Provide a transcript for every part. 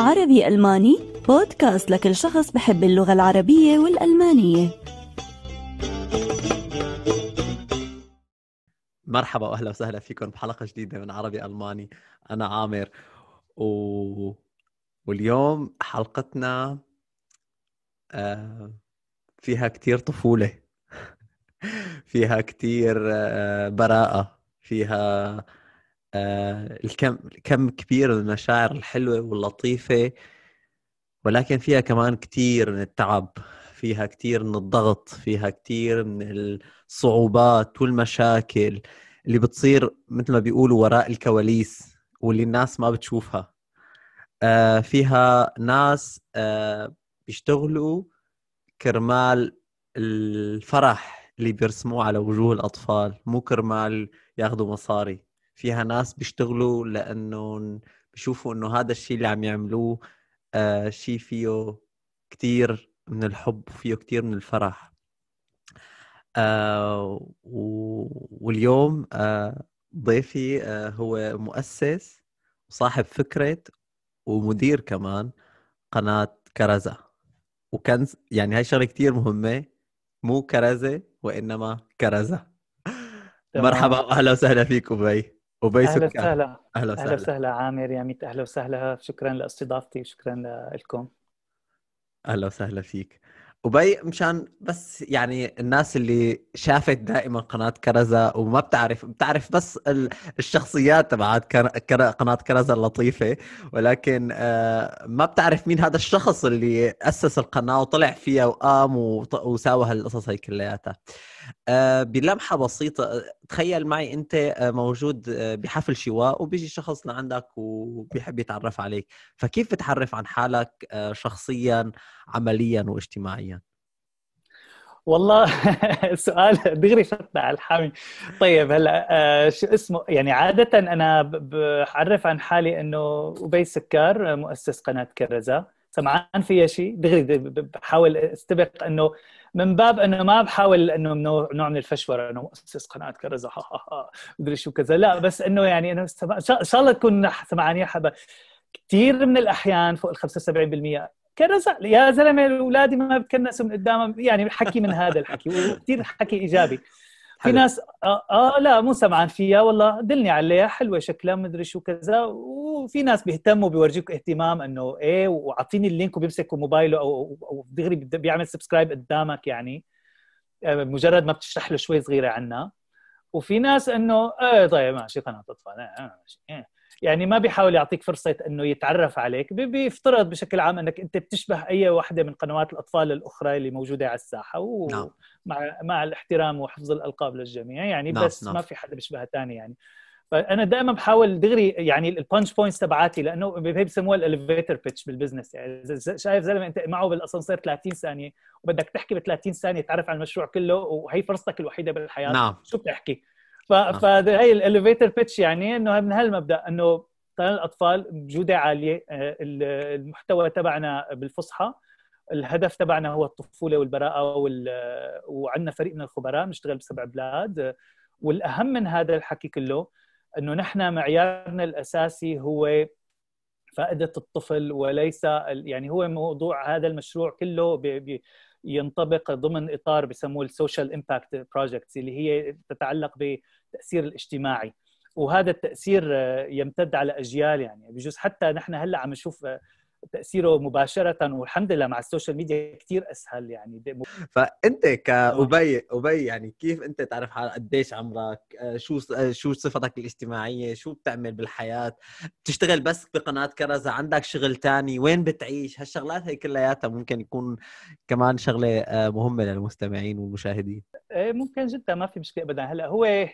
عربي ألماني بودكاست لكل شخص بحب اللغة العربية والألمانية مرحبا وأهلا وسهلا فيكم بحلقة جديدة من عربي ألماني أنا عامر و... واليوم حلقتنا آه، فيها كتير طفولة فيها كتير آه، براءة فيها آه، الكم كم كبير من المشاعر الحلوه واللطيفه ولكن فيها كمان كثير من التعب فيها كثير من الضغط فيها كثير من الصعوبات والمشاكل اللي بتصير مثل ما بيقولوا وراء الكواليس واللي الناس ما بتشوفها آه، فيها ناس آه، بيشتغلوا كرمال الفرح اللي بيرسموه على وجوه الأطفال مو كرمال ياخذوا مصاري فيها ناس بيشتغلوا لانه بيشوفوا انه هذا الشيء اللي عم يعملوه آه شيء فيه كثير من الحب وفيه كثير من الفرح آه و... واليوم آه ضيفي آه هو مؤسس وصاحب فكرة ومدير كمان قناة كرزة وكان يعني هاي شغلة كثير مهمة مو كرزة وإنما كرزة مرحبا واهلا وسهلا فيكم بي أبي اهلا وسهلا اهلا وسهلا اهلا وسهلا عامر يا ميت اهلا وسهلا شكرا لاستضافتي وشكرا لكم اهلا وسهلا فيك وبي مشان بس يعني الناس اللي شافت دائما قناة كرزة وما بتعرف بتعرف بس الشخصيات تبعت قناة كرزة اللطيفة ولكن آه، ما بتعرف مين هذا الشخص اللي أسس القناة وطلع فيها وقام وساوى هالقصص هي كلياتها آه، بلمحه بسيطه تخيل معي انت آه، موجود آه، بحفل شواء وبيجي شخص لعندك وبيحب يتعرف عليك فكيف بتعرف عن حالك شخصيا عمليا واجتماعيا والله سؤال دغري شطع على الحامي طيب هلا شو اسمه يعني عاده انا بعرف عن حالي انه ابي سكر مؤسس قناه كرزه سمعان فيها شيء دغري بحاول استبق انه من باب انه ما بحاول انه نوع, من الفشوره انه مؤسس قناه كرزة ها ها ها مدري شو كذا لا بس انه يعني انا ان شاء الله تكون يا حبا كثير من الاحيان فوق ال 75% كرزة يا زلمه اولادي ما بتكنسوا من قدامهم يعني حكي من هذا الحكي وكثير حكي ايجابي في ناس آه, اه لا مو سمعان فيها والله دلني عليها حلوه شكلها مدري شو كذا وفي ناس بيهتموا بيورجيك اهتمام انه ايه واعطيني اللينك وبيمسكوا موبايله او او دغري بيعمل سبسكرايب قدامك يعني آه، مجرد ما بتشرح له شوي صغيره عنا وفي ناس انه ايه طيب ماشي قناه اطفال ايه ماشي إيه. يعني ما بيحاول يعطيك فرصه انه يتعرف عليك بيفترض بشكل عام انك انت بتشبه اي واحده من قنوات الاطفال الاخرى اللي موجوده على الساحه نعم. مع مع الاحترام وحفظ الالقاب للجميع يعني نعم، بس نعم. ما في حدا بيشبه ثاني يعني فانا دائما بحاول دغري يعني البانش بوينتس تبعاتي لانه بيسموها الاليفيتر بيتش بالبزنس يعني شايف زلمه انت معه بالاسانسير 30 ثانيه وبدك تحكي ب 30 ثانيه تعرف على المشروع كله وهي فرصتك الوحيده بالحياه نعم. شو بتحكي؟ فهي الاليفيتر بيتش يعني انه من هالمبدا انه طيران الاطفال بجوده عاليه آه، المحتوى تبعنا بالفصحى الهدف تبعنا هو الطفوله والبراءه وال... وعندنا فريق من الخبراء بنشتغل بسبع بلاد والاهم من هذا الحكي كله انه نحن معيارنا الاساسي هو فائده الطفل وليس يعني هو موضوع هذا المشروع كله ب... ب... ينطبق ضمن اطار بسموه السوشيال امباكت بروجكتس اللي هي تتعلق ب التاثير الاجتماعي وهذا التاثير آه، يمتد على اجيال يعني بجوز حتى نحن هلا عم نشوف آه، تاثيره مباشره والحمد لله مع السوشيال ميديا كثير اسهل يعني فانت آه. كابي ابي يعني كيف انت تعرف حالك قديش عمرك شو شو صفتك الاجتماعيه شو بتعمل بالحياه بتشتغل بس بقناه كرزه عندك شغل تاني وين بتعيش هالشغلات هي كلياتها ممكن يكون كمان شغله مهمه للمستمعين والمشاهدين إيه، ممكن جدا ما في مشكله ابدا هلا هو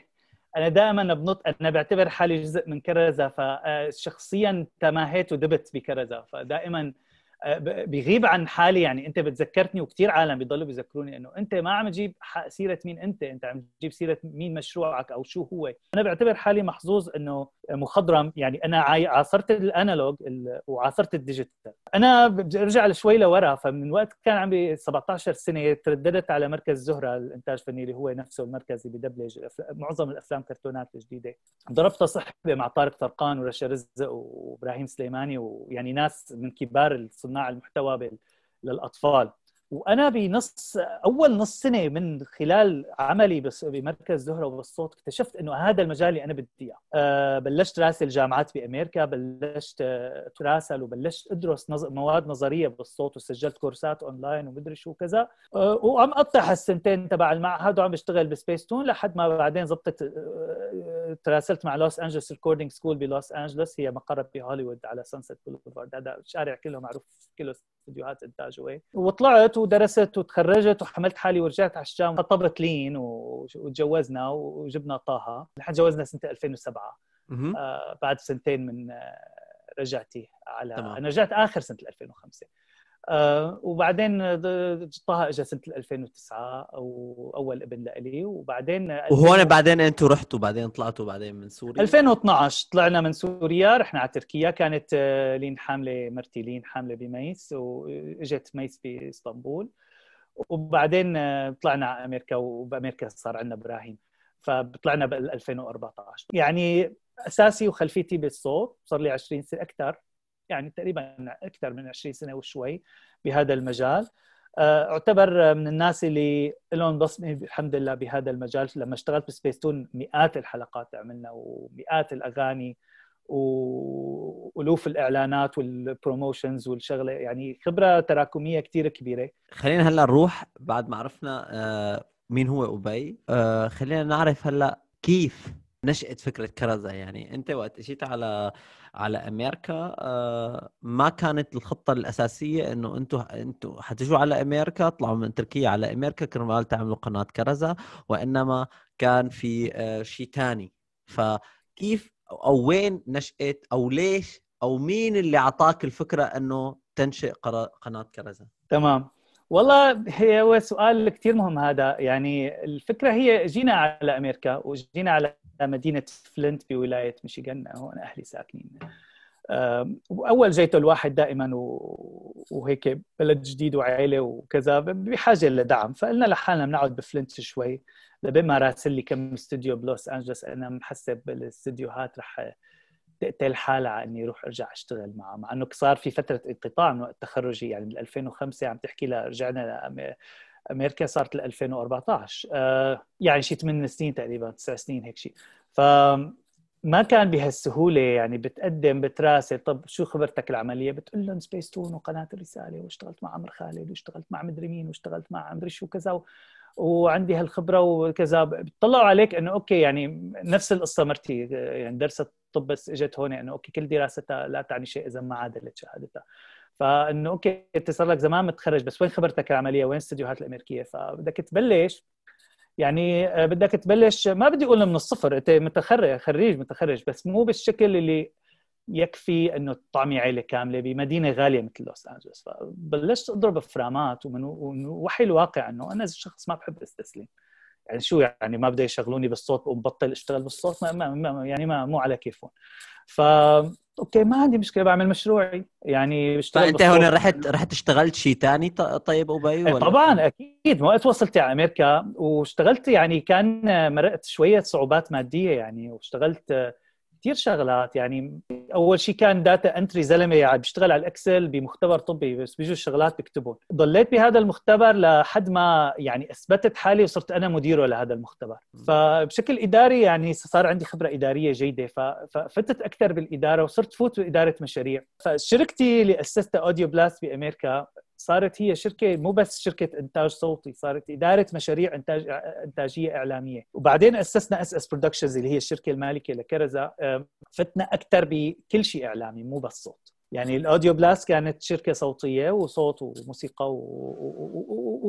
انا دائما بنط انا بعتبر حالي جزء من كرزه فشخصيا تماهيت ودبت بكرزه فدائما بيغيب عن حالي يعني انت بتذكرتني وكثير عالم بيضلوا بيذكروني انه انت ما عم تجيب سيره مين انت انت عم تجيب سيره مين مشروعك او شو هو انا بعتبر حالي محظوظ انه مخضرم يعني انا عاصرت الانالوج وعاصرت الديجيتال انا برجع شوي لورا فمن وقت كان عمري 17 سنه ترددت على مركز زهره الانتاج الفني اللي هو نفسه المركز اللي بدبلج معظم الافلام كرتونات الجديده ضربت صحبه مع طارق طرقان ورشا رزق وابراهيم سليماني ويعني ناس من كبار الصناع صناع المحتوى للاطفال وانا بنص اول نص سنه من خلال عملي بس بمركز زهره وبالصوت اكتشفت انه هذا المجال اللي انا بدي اياه آه، بلشت راسل جامعات بامريكا بلشت آه، تراسل وبلشت ادرس نظ... مواد نظريه بالصوت وسجلت كورسات اونلاين ومدري شو كذا آه، وعم اقطع هالسنتين تبع المعهد وعم بشتغل بسبيس تون لحد ما بعدين زبطت تراسلت مع لوس انجلس ريكوردينج سكول بلوس انجلس هي مقر بهوليوود على سانست بوليفارد هذا الشارع كله معروف كله فيديوهات انتاج وهيك وطلعت ودرست وتخرجت وحملت حالي ورجعت على الشام خطبت لين وتجوزنا وجبنا طه نحن تجوزنا سنه 2007 آه بعد سنتين من آه، رجعتي على تمام. انا رجعت اخر سنه 2005 آه، وبعدين طه اجى سنه 2009 واول ابن لإلي وبعدين وهون بعدين انتم رحتوا بعدين طلعتوا بعدين من سوريا 2012 طلعنا من سوريا رحنا على تركيا كانت آه، لين حامله مرتي لين حامله بميس واجت ميس باسطنبول وبعدين آه، طلعنا على امريكا وبامريكا صار عندنا ابراهيم فطلعنا بال 2014 يعني اساسي وخلفيتي بالصوت صار لي 20 سنه اكثر يعني تقريبا اكثر من 20 سنه وشوي بهذا المجال آه، اعتبر من الناس اللي لهم بصمه الحمد لله بهذا المجال لما اشتغلت بسبيس تون مئات الحلقات عملنا ومئات الاغاني والوف الاعلانات والبروموشنز والشغله يعني خبره تراكميه كثير كبيره خلينا هلا نروح بعد ما عرفنا آه، مين هو ابي آه، خلينا نعرف هلا كيف نشأت فكرة كرزة يعني أنت وقت اجيت على على أمريكا آه، ما كانت الخطة الأساسية إنه أنتم أنتم حتجوا على أمريكا طلعوا من تركيا على أمريكا كرمال تعملوا قناة كرزة وإنما كان في آه، شيء ثاني فكيف أو وين نشأت أو ليش أو مين اللي أعطاك الفكرة إنه تنشئ قناة كرزة تمام والله هي هو سؤال كثير مهم هذا يعني الفكره هي جينا على امريكا وجينا على مدينه فلنت بولايه ميشيغان هون اهلي ساكنين واول جيته الواحد دائما وهيك بلد جديد وعائله وكذا بحاجه لدعم فقلنا لحالنا بنقعد بفلنت شوي لبين ما راسل لي كم استوديو بلوس انجلوس انا محسب بالاستوديوهات رح تقتل حالها على اني اروح ارجع اشتغل معه مع انه صار في فتره انقطاع من وقت تخرجي يعني بال 2005 عم تحكي لرجعنا امريكا صارت ل 2014 آه، يعني شيء 8 سنين تقريبا 9 سنين هيك شيء ف ما كان بهالسهوله يعني بتقدم بتراسل طب شو خبرتك العمليه بتقول لهم سبيس تون وقناه الرساله واشتغلت مع عمرو خالد واشتغلت مع مدري مين واشتغلت مع مدري شو كذا و... وعندي هالخبره وكذا بتطلعوا عليك انه اوكي يعني نفس القصه مرتي آه، يعني درست طب بس اجت هون انه اوكي كل دراستها لا تعني شيء اذا ما عادلت شهادتها فانه اوكي انت صار لك زمان متخرج بس وين خبرتك العمليه وين الاستديوهات الامريكيه فبدك تبلش يعني آه، بدك تبلش ما بدي اقول من الصفر انت متخرج خريج متخرج بس مو بالشكل اللي يكفي انه تطعمي عيله كامله بمدينه غاليه مثل لوس انجلوس فبلشت اضرب فرامات ومن وحي الواقع انه انا شخص ما بحب استسلم يعني شو يعني ما بده يشغلوني بالصوت ومبطل اشتغل بالصوت ما, ما يعني ما مو على كيفهم ف اوكي ما عندي مشكله بعمل مشروعي يعني بشتغل فانت هون رحت رحت اشتغلت شيء ثاني طيب ابي إيه، ولا؟ طبعا اكيد وقت وصلت على امريكا واشتغلت يعني كان مرقت شويه صعوبات ماديه يعني واشتغلت كثير شغلات يعني اول شيء كان داتا انتري زلمه يعني بيشتغل على الاكسل بمختبر طبي بس بيجوا الشغلات بيكتبون ضليت بهذا المختبر لحد ما يعني اثبتت حالي وصرت انا مديره لهذا المختبر فبشكل اداري يعني صار عندي خبره اداريه جيده ففتت اكثر بالاداره وصرت فوت باداره مشاريع فشركتي اللي اسستها اوديو بلاست بامريكا صارت هي شركه مو بس شركه انتاج صوتي صارت اداره مشاريع انتاج انتاجيه اعلاميه وبعدين اسسنا اس اس برودكشنز اللي هي الشركه المالكه لكرزا فتنا اكثر بكل شيء اعلامي مو بس صوت يعني الاوديو بلاس كانت شركه صوتيه وصوت وموسيقى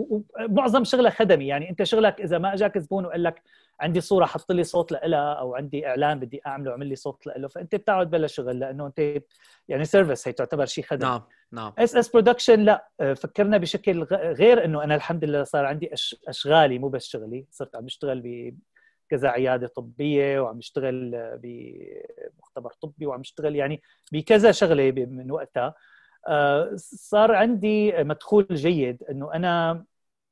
ومعظم شغلها خدمي يعني انت شغلك اذا ما اجاك زبون وقال لك عندي صوره حط لي صوت لها او عندي اعلان بدي اعمله عمل لي صوت له فانت بتقعد بلا شغل لانه انت يعني سيرفيس هي تعتبر شيء خدمه نعم نعم اس اس برودكشن لا آه، فكرنا بشكل غير انه انا الحمد لله صار عندي اشغالي مو بس شغلي صرت عم بشتغل بكذا عياده طبيه وعم بشتغل بمختبر طبي وعم بشتغل يعني بكذا شغله من وقتها آه، صار عندي مدخول جيد انه انا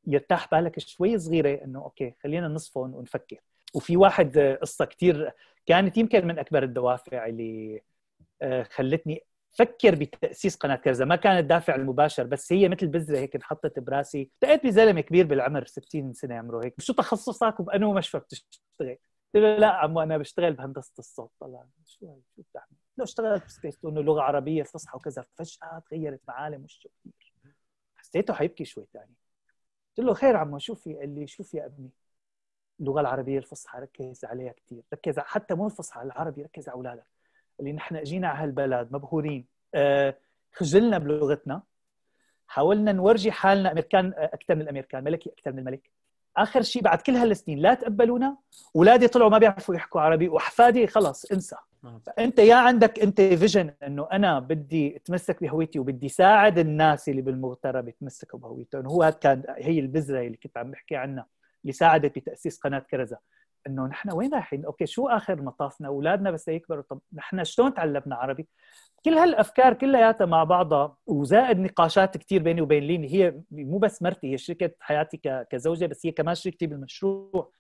يرتاح بالك شوي صغيره انه اوكي خلينا نصفن ونفكر وفي واحد آه، قصه كثير كانت يمكن من اكبر الدوافع اللي آه، خلتني فكر بتاسيس قناه كرزة ما كان الدافع المباشر بس هي مثل بذره هيك انحطت براسي التقيت بزلمه كبير بالعمر 60 سنه عمره هيك شو تخصصك وبانو مشفى بتشتغل قلت له لا عمو انا بشتغل بهندسه الصوت طلع شو شو بتعمل؟ لو اشتغلت بسبيس انه لغه عربيه فصحى وكذا فجاه تغيرت معالم وشو كثير حسيته حيبكي شوي ثاني قلت له خير عمو شوفي في قال لي شوف يا ابني اللغه العربيه الفصحى ركز عليها كثير ركز حتى مو الفصحى العربي ركز على اولادك اللي نحن اجينا على هالبلد مبهورين آه، خجلنا بلغتنا حاولنا نورجي حالنا امريكان آه، اكثر من الامريكان ملكي اكثر من الملك اخر شيء بعد كل هالسنين لا تقبلونا اولادي طلعوا ما بيعرفوا يحكوا عربي واحفادي خلص انسى فانت نعم. يا عندك انت فيجن انه انا بدي اتمسك بهويتي وبدي ساعد الناس اللي بالمغترب يتمسكوا بهويتهم يعني هو كان هي البذره اللي كنت عم بحكي عنها اللي ساعدت بتاسيس قناه كرزه انه نحن وين رايحين؟ اوكي شو اخر مطافنا؟ اولادنا بس يكبروا طب نحن شلون تعلمنا عربي؟ كل هالافكار كلياتها مع بعضها وزائد نقاشات كثير بيني وبين ليني هي مو بس مرتي هي شريكه حياتي كزوجه بس هي كمان شريكتي بالمشروع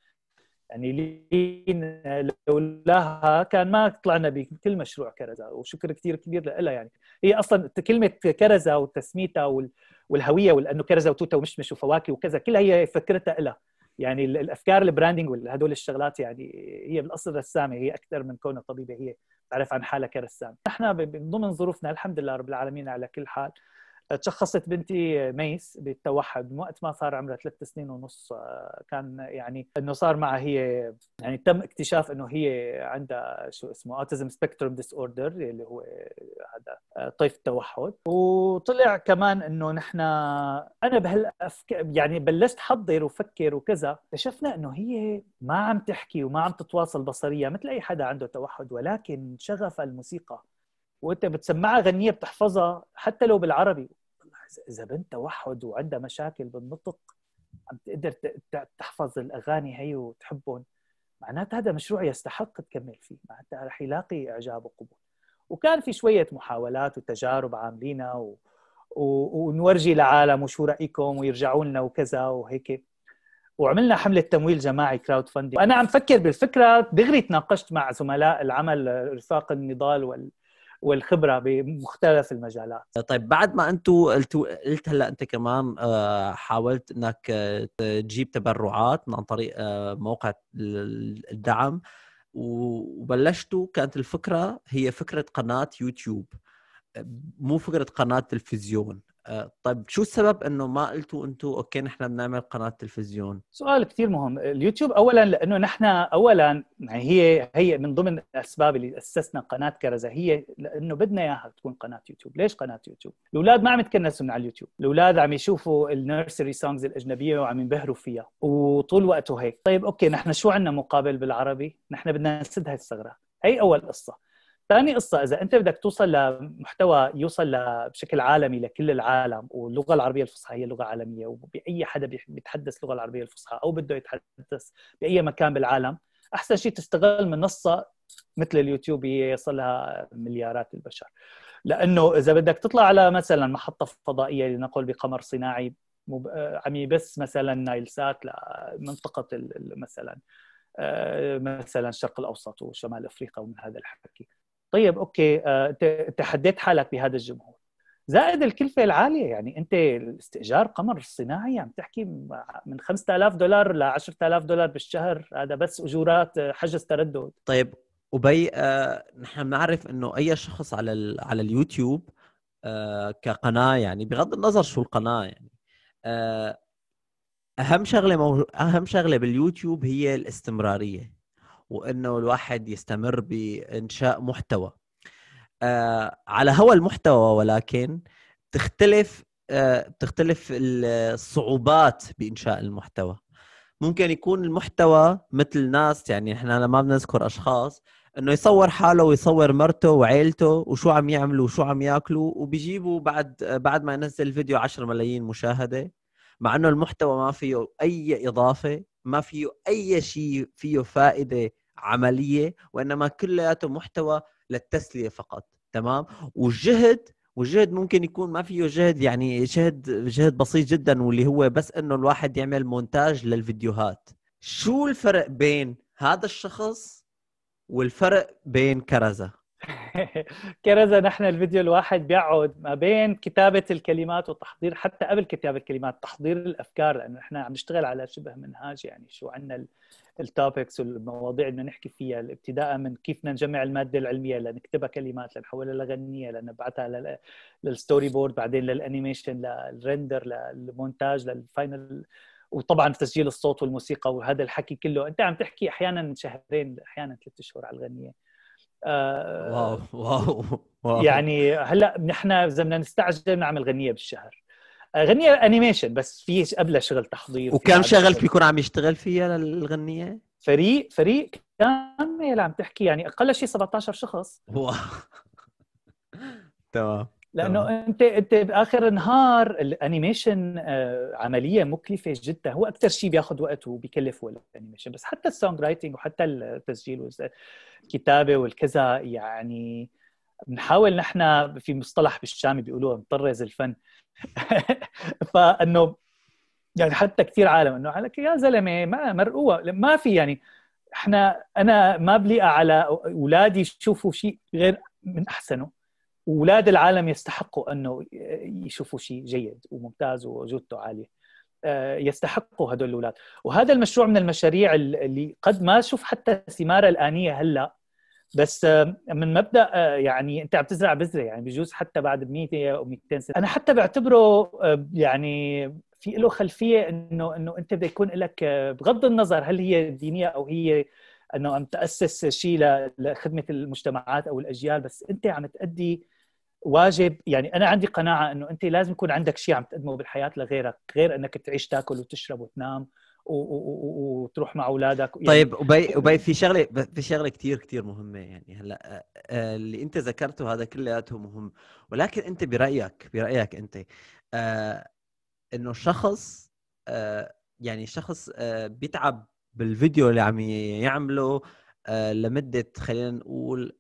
يعني لين لولاها كان ما طلعنا بكل مشروع كرزة وشكر كثير كبير لها يعني هي اصلا كلمه كرزة وتسميتها والهويه لانه كرزة وتوته ومشمش وفواكه وكذا كلها هي فكرتها لها يعني الافكار البراندنج وهدول الشغلات يعني هي بالاصل رسامه هي اكثر من كونها طبيبه هي تعرف عن حالها كرسام نحن من ضمن ظروفنا الحمد لله رب العالمين على كل حال تشخصت بنتي ميس بالتوحد وقت ما صار عمرها ثلاث سنين ونص آه، كان يعني انه صار معها هي يعني تم اكتشاف انه هي عندها شو اسمه اوتيزم سبيكتروم ديس اوردر اللي هو آه، هذا آه، طيف التوحد وطلع كمان انه نحن انا بهال يعني بلشت حضر وفكر وكذا اكتشفنا انه هي ما عم تحكي وما عم تتواصل بصريا مثل اي حدا عنده توحد ولكن شغف الموسيقى وانت بتسمعها غنيه بتحفظها حتى لو بالعربي اذا بنت توحد وعندها مشاكل بالنطق عم تقدر تحفظ الاغاني هي وتحبهم معناتها هذا مشروع يستحق تكمل فيه معناتها رح يلاقي اعجاب وقبول وكان في شويه محاولات وتجارب عاملينها و... و... ونورجي لعالم وشو رايكم ويرجعوا لنا وكذا وهيك وعملنا حمله تمويل جماعي كراود فاندنج وانا عم فكر بالفكره دغري تناقشت مع زملاء العمل رفاق النضال وال... والخبره بمختلف المجالات طيب بعد ما انتم قلت قلت هلا انت كمان آه، حاولت انك آه، تجيب تبرعات من عن طريق آه، موقع الدعم وبلشتوا كانت الفكره هي فكره قناه يوتيوب مو فكره قناه تلفزيون آه، طيب شو السبب انه ما قلتوا انتم اوكي نحن بنعمل قناه تلفزيون؟ سؤال كثير مهم، اليوتيوب اولا لانه نحن اولا يعني هي هي من ضمن الاسباب اللي اسسنا قناه كرزه هي لانه بدنا اياها تكون قناه يوتيوب، ليش قناه يوتيوب؟ الاولاد ما عم يتكنسوا من على اليوتيوب، الاولاد عم يشوفوا النيرسري سونجز الاجنبيه وعم ينبهروا فيها وطول وقته هيك، طيب اوكي نحن شو عندنا مقابل بالعربي؟ نحن بدنا نسد هالثغره، هي اول قصه. ثاني قصه اذا انت بدك توصل لمحتوى يوصل بشكل عالمي لكل العالم واللغه العربيه الفصحى هي لغه عالميه وباي حدا بيتحدث اللغه العربيه الفصحى او بده يتحدث باي مكان بالعالم احسن شيء تستغل منصه مثل اليوتيوب هي يصلها مليارات البشر لانه اذا بدك تطلع على مثلا محطه فضائيه لنقل بقمر صناعي آه، عم يبث مثلا نايل سات لمنطقه مثلا آه، مثلا الشرق الاوسط وشمال افريقيا ومن هذا الحكي طيب اوكي آه، تحديت حالك بهذا الجمهور زائد الكلفه العاليه يعني انت استئجار قمر صناعي عم تحكي من 5000 دولار ل 10000 دولار بالشهر هذا بس اجورات آه، حجز تردد طيب وبي آه نحن بنعرف انه اي شخص على ال... على اليوتيوب آه كقناه يعني بغض النظر شو القناه يعني آه اهم شغله مو... اهم شغله باليوتيوب هي الاستمراريه وانه الواحد يستمر بانشاء محتوى آه على هوا المحتوى ولكن تختلف آه تختلف الصعوبات بانشاء المحتوى ممكن يكون المحتوى مثل ناس يعني احنا ما بنذكر اشخاص انه يصور حاله ويصور مرته وعيلته وشو عم يعملوا وشو عم ياكلوا وبيجيبوا بعد بعد ما ينزل الفيديو 10 ملايين مشاهده مع انه المحتوى ما فيه اي اضافه ما فيه اي شيء فيه فائده عمليه وانما كلياته محتوى للتسليه فقط تمام والجهد والجهد ممكن يكون ما فيه جهد يعني جهد جهد بسيط جدا واللي هو بس انه الواحد يعمل مونتاج للفيديوهات شو الفرق بين هذا الشخص والفرق بين كرزة كرزة نحن الفيديو الواحد بيقعد ما بين كتابة الكلمات وتحضير حتى قبل كتابة الكلمات تحضير الأفكار لأنه نحن عم نشتغل على شبه منهاج يعني شو عندنا التوبكس والمواضيع اللي نحكي فيها ابتداء من كيف بدنا نجمع الماده العلميه لنكتبها كلمات لنحولها لغنيه لنبعثها للستوري بورد بعدين للانيميشن للرندر للمونتاج للفاينل وطبعا تسجيل الصوت والموسيقى وهذا الحكي كله انت عم تحكي احيانا من شهرين احيانا ثلاث شهور على الغنيه آه، واو واو, واو. يعني هلا نحن اذا بدنا نستعجل بنعمل غنيه بالشهر غنية انيميشن بس في قبلها شغل تحضير وكم شغل بيكون عم يشتغل فيها للغنية؟ فريق فريق كامل عم تحكي يعني اقل شيء 17 شخص واو تمام لانه انت انت باخر النهار الانيميشن آه، عمليه مكلفه جدا هو اكثر شيء بياخذ وقت وبيكلف هو الانيميشن بس حتى السونغ رايتنج وحتى التسجيل والكتابه والكذا يعني بنحاول نحن في مصطلح بالشام بيقولوها نطرز الفن فانه يعني حتى كثير عالم انه على يا زلمه ما مرقوه ما في يعني احنا انا ما بليق على اولادي يشوفوا شيء غير من احسنه واولاد العالم يستحقوا انه يشوفوا شيء جيد وممتاز وجودته عاليه آه، يستحقوا هدول الاولاد وهذا المشروع من المشاريع اللي قد ما اشوف حتى ثماره الانيه هلا بس آه، من مبدا آه، يعني انت عم تزرع بذره يعني بجوز حتى بعد 100 او 200 سنه انا حتى بعتبره آه، يعني في له خلفيه انه انه انت بده يكون لك بغض النظر هل هي دينيه او هي انه عم تاسس شيء لخدمه المجتمعات او الاجيال بس انت عم تادي واجب يعني انا عندي قناعه انه انت لازم يكون عندك شيء عم تقدمه بالحياه لغيرك غير انك تعيش تاكل وتشرب وتنام وتروح مع اولادك يعني طيب وبي وبي في شغله في شغله كثير كثير مهمه يعني هلا آه، آه، اللي انت ذكرته هذا كلياته مهم ولكن انت برايك برايك انت آه، انه شخص يعني شخص بيتعب بالفيديو اللي عم يعمله لمده خلينا نقول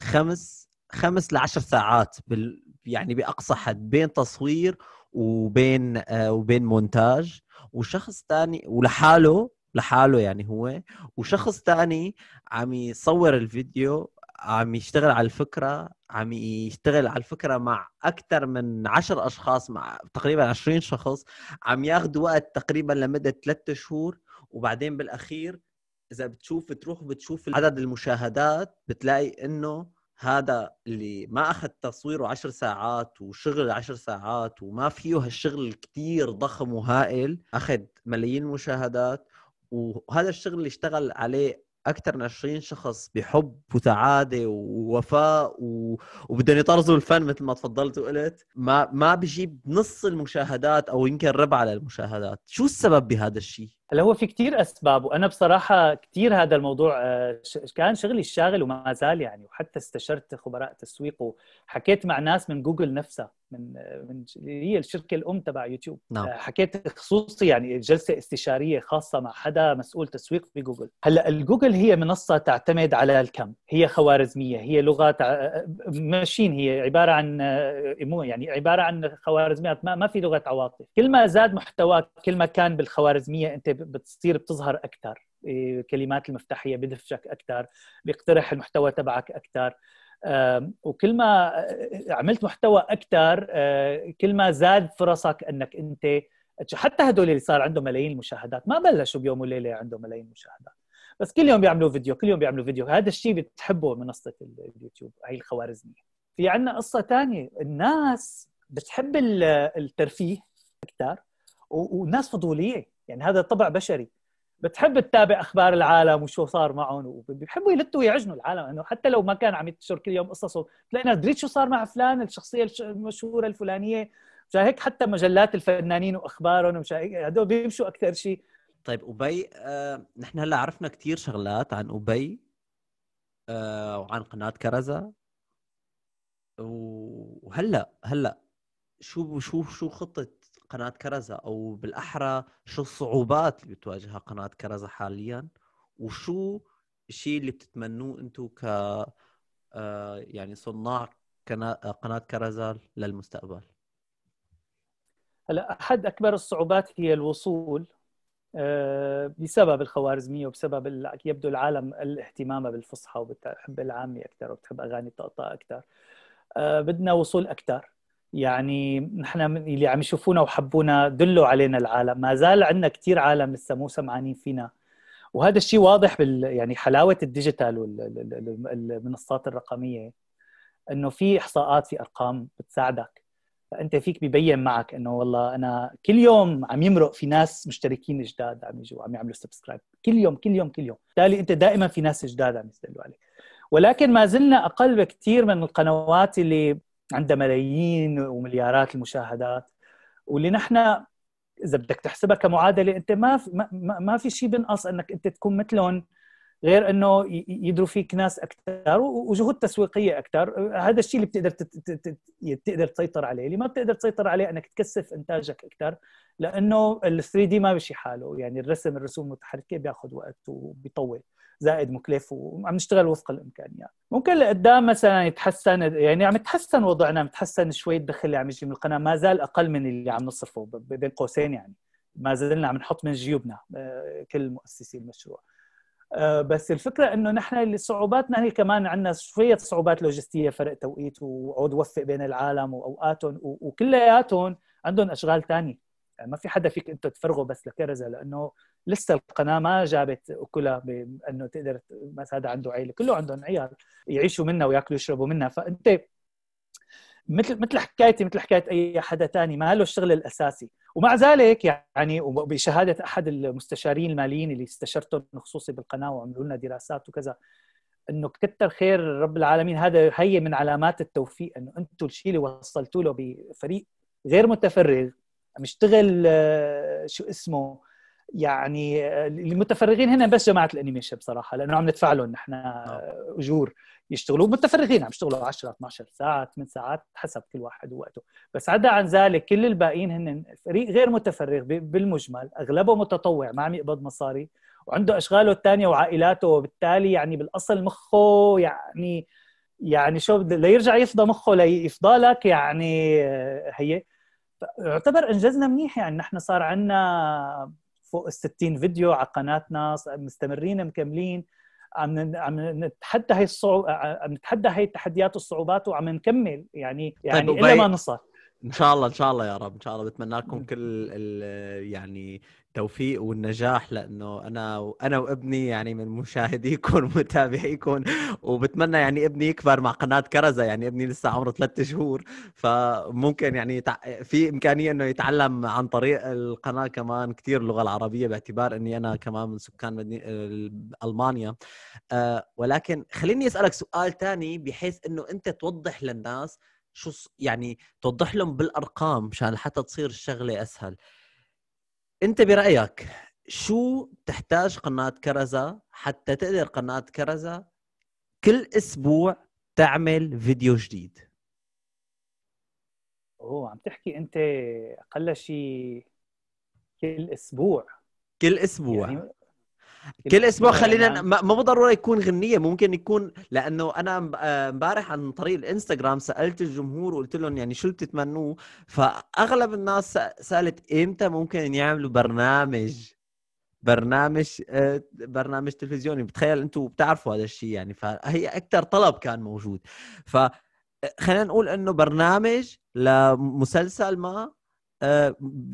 خمس خمس لعشر ساعات بال يعني باقصى حد بين تصوير وبين وبين مونتاج وشخص تاني ولحاله لحاله يعني هو وشخص تاني عم يصور الفيديو عم يشتغل على الفكرة عم يشتغل على الفكرة مع أكثر من عشر أشخاص مع تقريبا عشرين شخص عم ياخذوا وقت تقريبا لمدة ثلاثة شهور وبعدين بالأخير إذا بتشوف بتروح بتشوف عدد المشاهدات بتلاقي إنه هذا اللي ما اخذ تصويره عشر ساعات وشغل عشر ساعات وما فيه هالشغل الكتير ضخم وهائل اخذ ملايين المشاهدات وهذا الشغل اللي اشتغل عليه اكثر من 20 شخص بحب وسعاده ووفاء و... وبدهم يطرزوا الفن مثل ما تفضلت وقلت ما ما بجيب نص المشاهدات او يمكن ربع على المشاهدات شو السبب بهذا الشيء هلا هو في كثير اسباب وانا بصراحه كثير هذا الموضوع آه، كان شغلي الشاغل وما زال يعني وحتى استشرت خبراء تسويق وحكيت مع ناس من جوجل نفسها من آه، من هي الشركه الام تبع يوتيوب نعم. آه، حكيت خصوصي يعني جلسه استشاريه خاصه مع حدا مسؤول تسويق في جوجل هلا الجوجل هي منصه تعتمد على الكم هي خوارزميه هي لغه ماشين هي عباره عن مو يعني عباره عن خوارزميات ما, ما في لغه عواطف كل ما زاد محتواك كل ما كان بالخوارزميه انت بتصير بتظهر اكثر الكلمات إيه، المفتاحيه بدفشك اكثر بيقترح المحتوى تبعك اكثر وكل ما آه، عملت محتوى اكثر آه، كل ما زاد فرصك انك انت حتى هدول اللي صار عندهم ملايين المشاهدات ما بلشوا بيوم وليله عندهم ملايين المشاهدات بس كل يوم بيعملوا فيديو كل يوم بيعملوا فيديو هذا الشيء بتحبه منصه اليوتيوب هي الخوارزميه في عندنا قصه ثانيه الناس بتحب الترفيه اكثر وناس فضوليه يعني هذا طبع بشري بتحب تتابع اخبار العالم وشو صار معهم وبيحبوا يلتوا ويعجنوا العالم انه حتى لو ما كان عم ينتشر كل يوم قصصه تلاقينا دريت شو صار مع فلان الشخصيه المشهوره الفلانيه مشان هيك حتى مجلات الفنانين واخبارهم ومشان هيك هدول بيمشوا اكثر شيء طيب ابي آه، نحن هلا عرفنا كثير شغلات عن ابي آه، وعن قناه كرزه وهلا هلا شو شو شو خطه قناه كرزه او بالاحرى شو الصعوبات اللي بتواجهها قناه كرزه حاليا وشو الشيء اللي بتتمنوه انتم ك آه، يعني صناع آه، قناه كرزه للمستقبل هلا احد اكبر الصعوبات هي الوصول آه، بسبب الخوارزميه وبسبب يبدو العالم الاهتمام بالفصحى وبتحب العامي اكثر وبتحب اغاني الطقطقه اكثر بدنا وصول اكثر يعني نحن اللي عم يشوفونا وحبونا دلوا علينا العالم ما زال عندنا كثير عالم لسه مو سمعانين فينا وهذا الشيء واضح بال يعني حلاوه الديجيتال والمنصات الرقميه انه في احصاءات في ارقام بتساعدك فانت فيك ببين معك انه والله انا كل يوم عم يمرق في ناس مشتركين جداد عم يجوا عم يعملوا سبسكرايب كل يوم كل يوم كل يوم بالتالي انت دائما في ناس جداد عم يستدلوا عليك ولكن ما زلنا اقل بكثير من القنوات اللي عنده ملايين ومليارات المشاهدات واللي نحن اذا بدك تحسبها كمعادله انت ما في ما, ما في شيء بنقص انك انت تكون مثلهم غير انه يدروا فيك ناس اكثر وجهود تسويقيه اكثر هذا الشيء اللي بتقدر تقدر تسيطر عليه اللي ما بتقدر تسيطر عليه انك تكثف انتاجك اكثر لانه ال 3 دي ما بشي حاله يعني الرسم الرسوم المتحركه بياخذ وقت وبيطول زائد مكلف وعم نشتغل وفق الامكانيات ممكن لقدام مثلا يتحسن يعني عم يتحسن وضعنا متحسن شوي الدخل اللي عم يجي من القناه ما زال اقل من اللي عم نصرفه بين قوسين يعني ما زلنا عم نحط من جيوبنا آه، كل مؤسسي المشروع آه، بس الفكره انه نحن اللي صعوباتنا هي كمان عندنا شويه صعوبات لوجستيه فرق توقيت واقعد وفق بين العالم واوقاتهم وكلياتهم عندهم اشغال ثانيه يعني ما في حدا فيك انت تفرغه بس لكرزه لانه لسه القناه ما جابت كلها بانه تقدر مثلا هذا عنده عيله كله عندهم عيال يعيشوا منها وياكلوا ويشربوا منها فانت مثل مثل حكايتي مثل حكايه اي حدا تاني ما له الشغل الاساسي ومع ذلك يعني وبشهاده احد المستشارين الماليين اللي استشرتهم خصوصي بالقناه وعملوا لنا دراسات وكذا انه كتر خير رب العالمين هذا هي من علامات التوفيق انه انتم الشيء اللي وصلتوا له بفريق غير متفرغ مشتغل آه، شو اسمه يعني آه، المتفرغين هنا بس جماعه الانيميشن بصراحه لانه عم ندفع لهم نحن آه. اجور يشتغلوا متفرغين عم يشتغلوا 10 12 ساعه 8 ساعات حسب كل واحد ووقته بس عدا عن ذلك كل الباقيين هن فريق غير متفرغ بالمجمل اغلبه متطوع ما عم يقبض مصاري وعنده اشغاله الثانيه وعائلاته وبالتالي يعني بالاصل مخه يعني يعني شو ليرجع يفضى مخه ليفضى لك يعني آه، هي يعتبر انجزنا منيح يعني نحن صار عندنا فوق ال 60 فيديو على قناتنا مستمرين مكملين عم عم نتحدى هي الصعوب عم نتحدى هي التحديات والصعوبات وعم نكمل يعني طيب يعني طيب الا ما نصل ان شاء الله ان شاء الله يا رب ان شاء الله بتمنى لكم كل يعني التوفيق والنجاح لانه انا انا وابني يعني من مشاهديكم ومتابعيكم وبتمنى يعني ابني يكبر مع قناه كرزة يعني ابني لسه عمره ثلاثة شهور فممكن يعني يتع... في امكانيه انه يتعلم عن طريق القناه كمان كثير اللغه العربيه باعتبار اني انا كمان من سكان المانيا أه ولكن خليني اسالك سؤال ثاني بحيث انه انت توضح للناس شو يعني توضح لهم بالارقام مشان حتى تصير الشغله اسهل انت برايك شو تحتاج قناه كرزه حتى تقدر قناه كرزه كل اسبوع تعمل فيديو جديد اوه عم تحكي انت اقل شيء كل اسبوع كل اسبوع يعني كل اسبوع يعني خلينا مو بالضروره يكون غنيه ممكن يكون لانه انا آه، امبارح عن طريق الانستغرام سالت الجمهور وقلت لهم يعني شو بتتمنوه فاغلب الناس سالت امتى ممكن يعملوا برنامج برنامج آه، برنامج تلفزيوني بتخيل انتم بتعرفوا هذا الشيء يعني فهي اكثر طلب كان موجود ف خلينا نقول انه برنامج لمسلسل ما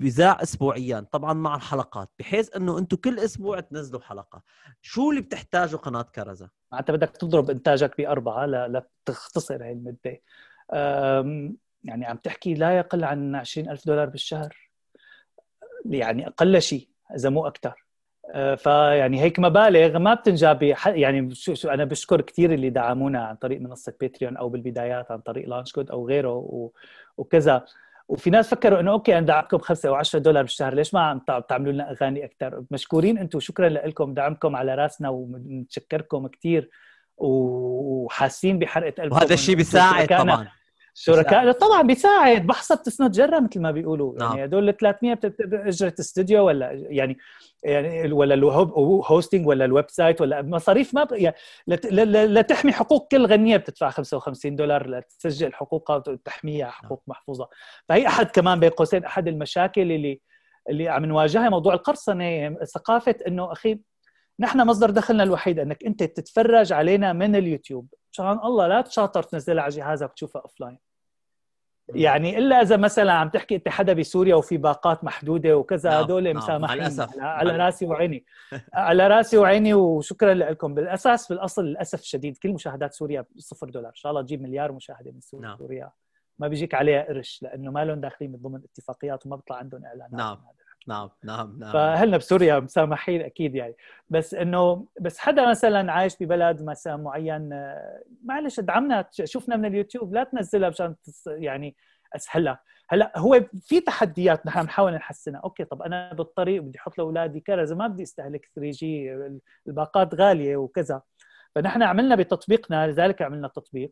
بذاع اسبوعيا طبعا مع الحلقات بحيث انه انتم كل اسبوع تنزلوا حلقه شو اللي بتحتاجه قناه كرزه انت بدك تضرب انتاجك باربعه لتختصر هاي المده يعني عم تحكي لا يقل عن 20000 دولار بالشهر يعني اقل شيء اذا مو اكثر آه، فيعني هيك مبالغ ما بتنجاب يعني شو شو انا بشكر كثير اللي دعمونا عن طريق منصه باتريون او بالبدايات عن طريق لانش كود او غيره وكذا وفي ناس فكروا انه اوكي انا دعمكم 5 او 10 دولار بالشهر ليش ما عم تعملوا لنا اغاني اكثر مشكورين انتم شكرا لكم دعمكم على راسنا ومتشكركم كثير وحاسين بحرقه قلبكم وهذا الشيء بيساعد طبعا شركاء طبعا بيساعد بحصة تسند جرة مثل ما بيقولوا يعني نعم. يعني هدول ال 300 اجرة استوديو ولا يعني يعني ولا الهوستنج ولا الويب سايت ولا مصاريف ما ب... يعني لتحمي حقوق كل غنية بتدفع 55 دولار لتسجل حقوقها وتحميها نعم. حقوق نعم. محفوظة فهي أحد كمان بين قوسين أحد المشاكل اللي اللي عم نواجهها موضوع القرصنة ثقافة إنه أخي نحن مصدر دخلنا الوحيد انك انت تتفرج علينا من اليوتيوب مشان الله لا تشاطر تنزلها على جهازك تشوفها اوف لاين يعني الا اذا مثلا عم تحكي انت حدا بسوريا وفي باقات محدوده وكذا نعم، هدول نعم، مسامحين على الاسف على راسي وعيني على راسي وعيني وشكرا لكم بالاساس بالاصل للاسف الشديد كل مشاهدات سوريا صفر دولار ان شاء الله تجيب مليار مشاهده من نعم. سوريا نعم. ما بيجيك عليها قرش لانه ما لهم داخلين من ضمن اتفاقيات وما بيطلع عندهم اعلانات نعم نعم نعم نعم فاهلنا بسوريا مسامحين اكيد يعني بس انه بس حدا مثلا عايش ببلد مثلا معين معلش ادعمنا شوفنا من اليوتيوب لا تنزلها مشان يعني اسهلها هلا هو في تحديات نحن بنحاول نحسنها اوكي طب انا بالطريق بدي احط لاولادي كرز ما بدي استهلك 3 جي الباقات غاليه وكذا فنحن عملنا بتطبيقنا لذلك عملنا تطبيق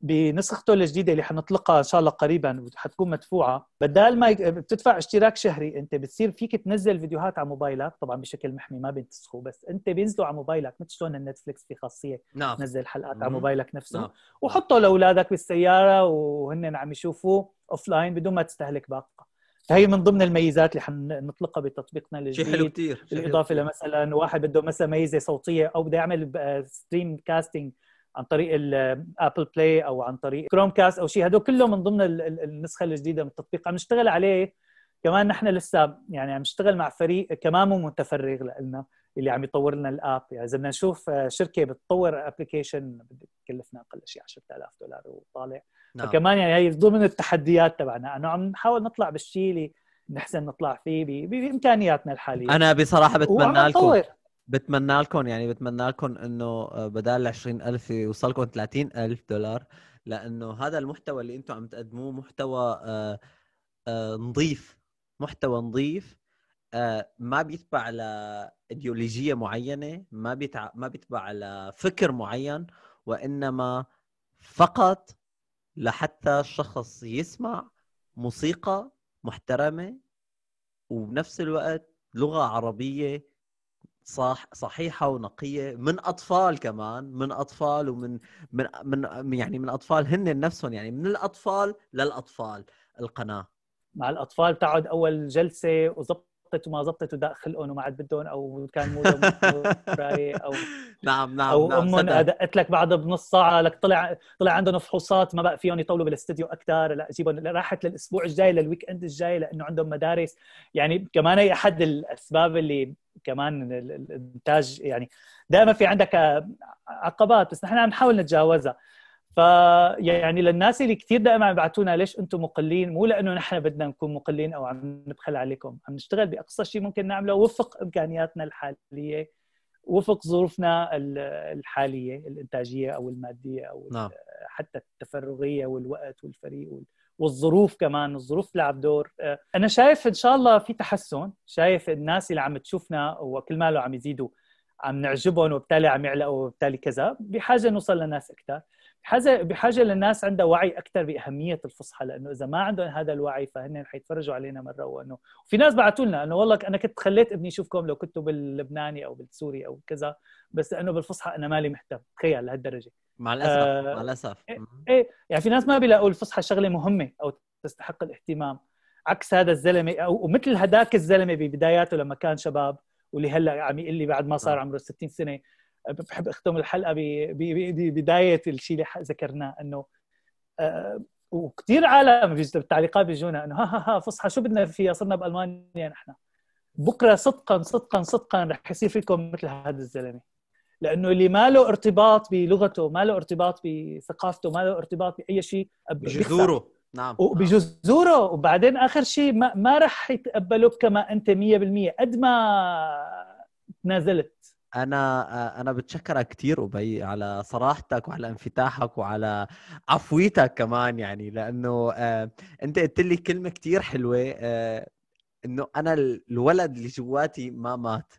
بنسخته الجديده اللي حنطلقها ان شاء الله قريبا وحتكون مدفوعه بدال ما بتدفع اشتراك شهري انت بتصير فيك تنزل فيديوهات على موبايلك طبعا بشكل محمي ما بينتسخوا بس انت بينزلوا على موبايلك مثل شلون النتفلكس في خاصيه نعم. تنزل حلقات على موبايلك نفسه نعم. وحطه لاولادك بالسياره وهن عم يشوفوه اوف لاين بدون ما تستهلك باقه هي من ضمن الميزات اللي حنطلقها بتطبيقنا الجديد شيء حلو كثير بالاضافه لمثلا واحد بده مثلا ميزه صوتيه او بده يعمل ستريم كاستنج عن طريق الابل بلاي او عن طريق كروم كاست او شيء هدول كله من ضمن النسخه الجديده من التطبيق عم نشتغل عليه كمان نحن لسه يعني عم نشتغل مع فريق كمان مو متفرغ لنا اللي عم يطور لنا الاب يعني اذا بدنا نشوف آه، شركه بتطور ابلكيشن بتكلفنا اقل شيء 10000 دولار وطالع نعم. فكمان يعني هي ضمن التحديات تبعنا انه عم نحاول نطلع بالشيء اللي نحسن نطلع فيه بامكانياتنا الحاليه انا بصراحه بتمنى لكم بتمنى لكم يعني بتمنى لكم انه آه، بدال 20000 يوصلكم 30000 دولار لانه هذا المحتوى اللي انتم عم تقدموه محتوى آه آه نظيف محتوى نظيف آه ما بيتبع لإيديولوجية معينة ما بيتع... ما بيتبع لفكر معين وإنما فقط لحتى الشخص يسمع موسيقى محترمة وبنفس الوقت لغة عربية صح صحيحه ونقيه من اطفال كمان من اطفال ومن من من يعني من اطفال هن نفسهم يعني من الاطفال للاطفال القناه مع الاطفال تقعد اول جلسه وظبط زبطت وما زبطت وداء خلقهم وما عاد بدهم او كان مو او نعم نعم او نعم امهم ادقت لك بعد بنص ساعه لك طلع طلع عندهم فحوصات ما بقى فيهم يطولوا بالاستديو اكثر لا جيبهم راحت للاسبوع الجاي للويك اند الجاي لانه عندهم مدارس يعني كمان هي احد الاسباب اللي كمان الانتاج يعني دائما في عندك عقبات بس نحن عم نحاول نتجاوزها فيعني للناس اللي كثير دائما عم يبعثونا ليش انتم مقلين مو لانه نحن بدنا نكون مقلين او عم نبخل عليكم عم نشتغل باقصى شيء ممكن نعمله وفق امكانياتنا الحاليه وفق ظروفنا الحاليه الانتاجيه او الماديه او نعم. حتى التفرغيه والوقت والفريق وال... والظروف كمان الظروف لعب دور انا شايف ان شاء الله في تحسن شايف الناس اللي عم تشوفنا وكل ماله عم يزيدوا عم نعجبهم وبالتالي عم يعلقوا وبالتالي كذا بحاجه نوصل لناس اكثر بحاجه للناس عندها وعي اكثر باهميه الفصحى لانه اذا ما عندهم هذا الوعي فهن حيتفرجوا علينا مره وانه في ناس بعثوا لنا انه والله انا كنت خليت ابني يشوفكم لو كنتوا باللبناني او بالسوري او كذا بس لانه بالفصحى انا مالي مهتم تخيل لهالدرجه مع الاسف آه مع الاسف إيه،, ايه يعني في ناس ما بيلاقوا الفصحى شغله مهمه او تستحق الاهتمام عكس هذا الزلمه او ومثل هداك الزلمه ببداياته لما كان شباب واللي هلا عم يقول لي بعد ما صار آه. عمره 60 سنه بحب اختم الحلقه ببدايه الشيء اللي ذكرناه انه آه، وكثير عالم بالتعليقات بيجونا انه ها ها ها فصحى شو بدنا فيها صرنا بالمانيا نحن بكره صدقا صدقا صدقا رح يصير فيكم مثل هذا الزلمه لانه اللي ما له ارتباط بلغته ما له ارتباط بثقافته ما له ارتباط باي شيء بجذوره نعم وبجذوره نعم. وبعدين اخر شيء ما, ما رح يتقبلوك كما انت 100% قد ما تنازلت انا آه، انا بتشكرك كثير ابي على صراحتك وعلى انفتاحك وعلى عفويتك كمان يعني لانه آه، انت قلت لي كلمه كثير حلوه آه، انه انا الولد اللي جواتي ما مات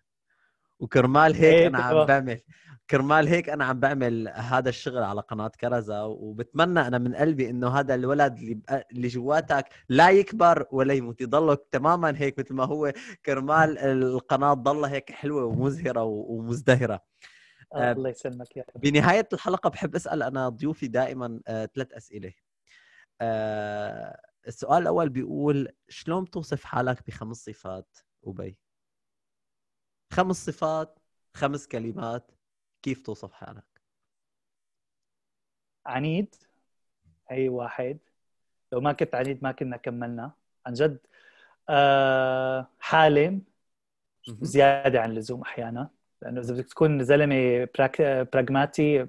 وكرمال هيك إيه، انا عم بعمل كرمال هيك انا عم بعمل هذا الشغل على قناه كرزة وبتمنى انا من قلبي انه هذا الولد اللي اللي جواتك لا يكبر ولا يموت يضله تماما هيك مثل ما هو كرمال القناه تضلها هيك حلوه ومزهره ومزدهره آه، آه، الله يسلمك يا حبيبي بنهايه الحلقه بحب اسال انا ضيوفي دائما آه، ثلاث اسئله السؤال الاول بيقول شلون توصف حالك بخمس صفات ابي خمس صفات خمس كلمات كيف توصف حالك؟ عنيد هي واحد لو ما كنت عنيد ما كنا كملنا عن جد أه حالم زياده عن اللزوم احيانا لانه اذا بدك تكون زلمه براغماتي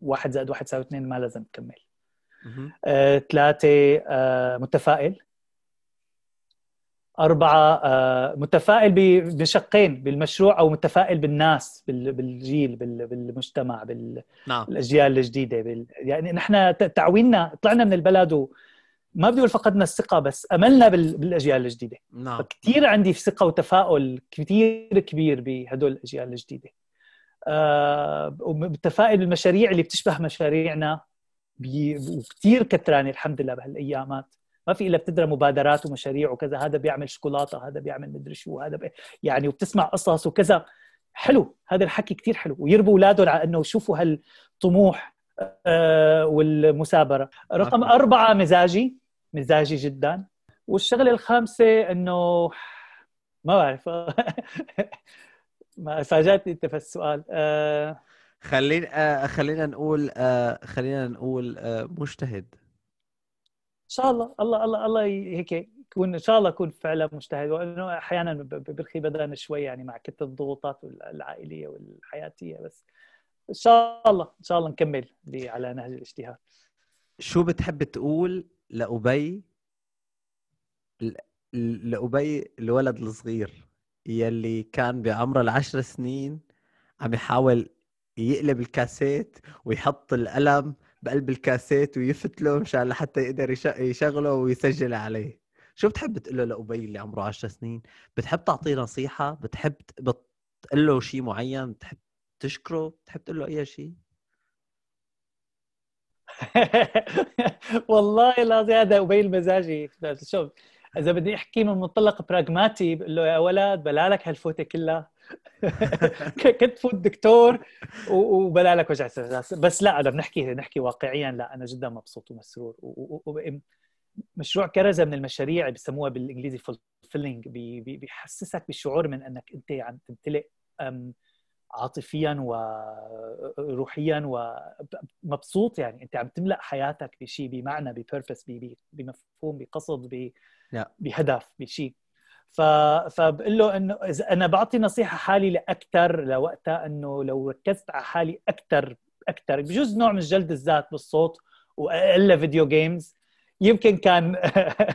واحد زائد واحد يساوي اثنين ما لازم تكمل آه، ثلاثة آه آه متفائل أربعة آه، متفائل بشقين بالمشروع أو متفائل بالناس بالجيل بالمجتمع نعم. بالأجيال الجديدة يعني نحن تعويننا طلعنا من البلد وما بدي اقول فقدنا الثقه بس املنا بالاجيال الجديده نعم كثير عندي ثقه وتفاؤل كثير كبير بهدول الاجيال الجديده آه، ومتفائل بالمشاريع اللي بتشبه مشاريعنا وكثير كثرانة الحمد لله بهالايامات ما في الا بتدرى مبادرات ومشاريع وكذا هذا بيعمل شوكولاته هذا بيعمل مدري شو هذا بي... يعني وبتسمع قصص وكذا حلو هذا الحكي كثير حلو ويربوا اولادهم على انه يشوفوا هالطموح آه، والمثابره رقم أربعة مزاجي مزاجي جدا والشغله الخامسه انه ما بعرف ما فاجاتني انت في السؤال آه، خلينا آه، خلينا نقول خلينا نقول مجتهد ان شاء الله الله الله الله هيك يكون ان شاء الله اكون فعلا مجتهد وانه احيانا برخي بدن شوي يعني مع كثر الضغوطات العائليه والحياتيه بس ان شاء الله ان شاء الله نكمل على نهج الاجتهاد شو بتحب تقول لأبي لأبي الولد الصغير يلي كان بعمر العشر سنين عم يحاول يقلب الكاسيت ويحط القلم بقلب الكاسيت ويفتله مشان لحتى يقدر يشغله ويسجل عليه شو بتحب تقول له لأبي اللي عمره 10 سنين بتحب تعطيه نصيحة بتحب بتقول له شيء معين بتحب تشكره بتحب تقول له أي شيء والله العظيم هذا أبي المزاجي شوف إذا بدي أحكي من منطلق براغماتي بقول له يا ولد بلالك هالفوتة كلها كتف الدكتور وبلا لك وجع راس بس لا اذا بنحكي نحكي واقعيا لا انا جدا مبسوط ومسرور مشروع كرزه من المشاريع اللي بسموها بالانجليزي فولفيلينج بيحسسك بشعور من انك انت عم يعني تمتلئ عاطفيا وروحيا ومبسوط يعني انت عم تملا حياتك بشيء بمعنى ببيربس بمفهوم بقصد بهدف بشيء ف... فبقول له انه اذا انا بعطي نصيحه حالي لاكثر لوقتها انه لو ركزت على حالي اكثر اكثر بجوز نوع من جلد الذات بالصوت واقل فيديو جيمز يمكن كان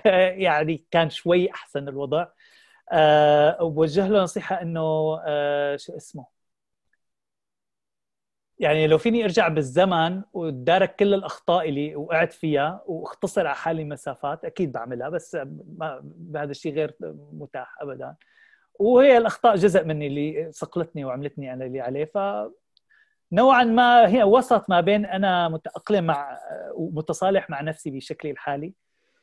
يعني كان شوي احسن الوضع أه وجه له نصيحه انه أه شو اسمه يعني لو فيني ارجع بالزمن واتدارك كل الاخطاء اللي وقعت فيها واختصر على حالي مسافات اكيد بعملها بس ما هذا الشيء غير متاح ابدا وهي الاخطاء جزء مني اللي صقلتني وعملتني انا اللي عليه ف نوعا ما هي وسط ما بين انا متاقلم مع ومتصالح مع نفسي بشكلي الحالي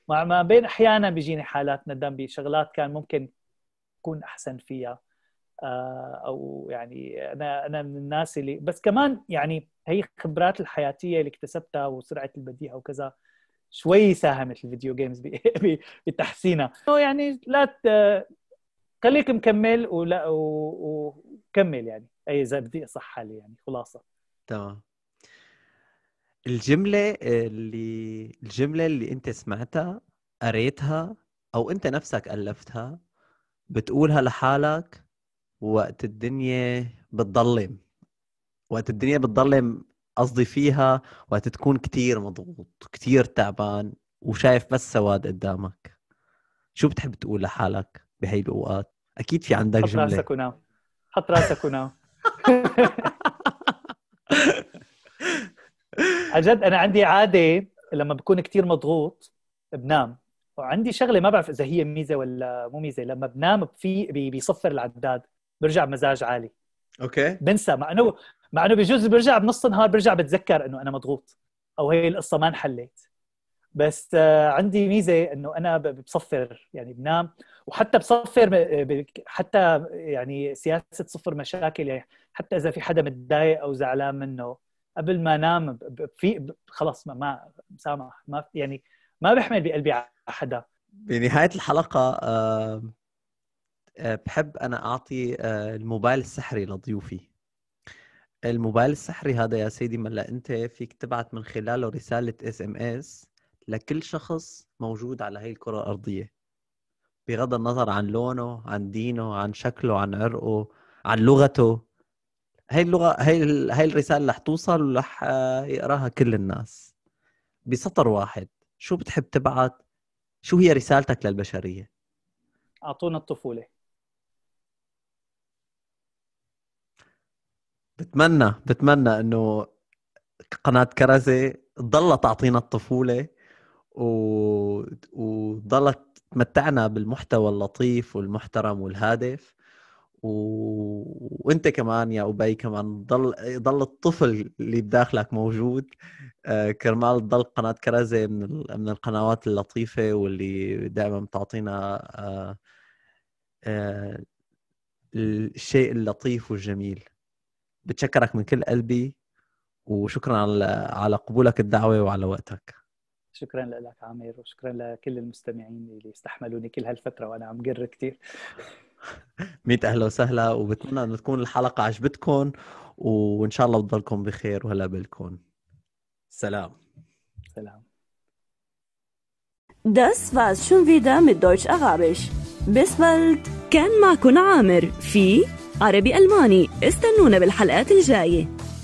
مع ما بين احيانا بيجيني حالات ندم بشغلات كان ممكن اكون احسن فيها آه، او يعني انا انا من الناس اللي بس كمان يعني هي خبرات الحياتيه اللي اكتسبتها وسرعه البديهه وكذا شوي ساهمت الفيديو جيمز بتحسينها يعني لا خليك مكمل ولا وكمل يعني اي اذا بدي اصح حالي يعني خلاصه تمام الجمله اللي الجمله اللي انت سمعتها قريتها او انت نفسك الفتها بتقولها لحالك وقت الدنيا بتضلم وقت الدنيا بتضلم قصدي فيها وقت تكون كتير مضغوط كتير تعبان وشايف بس سواد قدامك شو بتحب تقول لحالك بهي الاوقات اكيد في عندك حط جمله راسك ونام حط راسك ونام عجد انا عندي عاده لما بكون كتير مضغوط بنام وعندي شغله ما بعرف اذا هي ميزه ولا مو ميزه لما بنام في بيصفر العداد برجع بمزاج عالي اوكي بنسى مع انه مع انه بجوز برجع بنص النهار برجع بتذكر انه انا مضغوط او هي القصه ما انحلت بس آه، عندي ميزه انه انا بصفر يعني بنام وحتى بصفر حتى يعني سياسه صفر مشاكل يعني حتى اذا في حدا متضايق او زعلان منه قبل ما انام في خلص ما, ما سامح ما يعني ما بحمل بقلبي على حدا بنهايه الحلقه آه، بحب انا اعطي آه، الموبايل السحري لضيوفي الموبايل السحري هذا يا سيدي ملا انت فيك تبعت من خلاله رساله اس ام اس لكل شخص موجود على هي الكره الارضيه بغض النظر عن لونه عن دينه عن شكله عن عرقه عن لغته هاي اللغه هاي هاي الرساله رح توصل ورح آه، يقراها كل الناس بسطر واحد شو بتحب تبعت شو هي رسالتك للبشريه اعطونا الطفوله بتمنى بتمنى انه قناه كرزه تضلها تعطينا الطفوله و... وضلت تمتعنا بالمحتوى اللطيف والمحترم والهادف و... وانت كمان يا ابي كمان ضل ضل الطفل اللي بداخلك موجود آه، كرمال تضل قناه كرزه من ال... من القنوات اللطيفه واللي دائما بتعطينا آه، آه، الشيء اللطيف والجميل بتشكرك من كل قلبي وشكرا على على قبولك الدعوه وعلى وقتك شكرا لك عامر وشكرا لكل المستمعين اللي استحملوني كل هالفتره وانا عم قر كثير ميت اهلا وسهلا وبتمنى انه تكون الحلقه عجبتكم وان شاء الله بتضلكم بخير وهلا بالكم سلام سلام Das war's schon wieder mit Deutsch Arabisch. Bis bald. كان معكم عامر في عربي ألماني استنونا بالحلقات الجاية